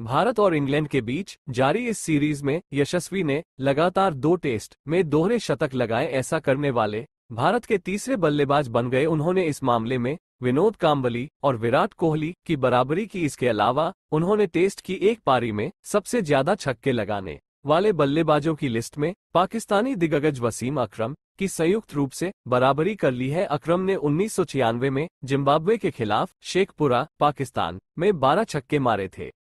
भारत और इंग्लैंड के बीच जारी इस सीरीज में यशस्वी ने लगातार दो टेस्ट में दोहरे शतक लगाए ऐसा करने वाले भारत के तीसरे बल्लेबाज बन गए उन्होंने इस मामले में विनोद काम्बली और विराट कोहली की बराबरी की इसके अलावा उन्होंने टेस्ट की एक पारी में सबसे ज्यादा छक्के लगाने वाले बल्लेबाजों की लिस्ट में पाकिस्तानी दिग्गज वसीम अकरम की संयुक्त रूप से बराबरी कर ली है अकरम ने उन्नीस में जिम्बाब्वे के खिलाफ शेखपुरा पाकिस्तान में 12 छक्के मारे थे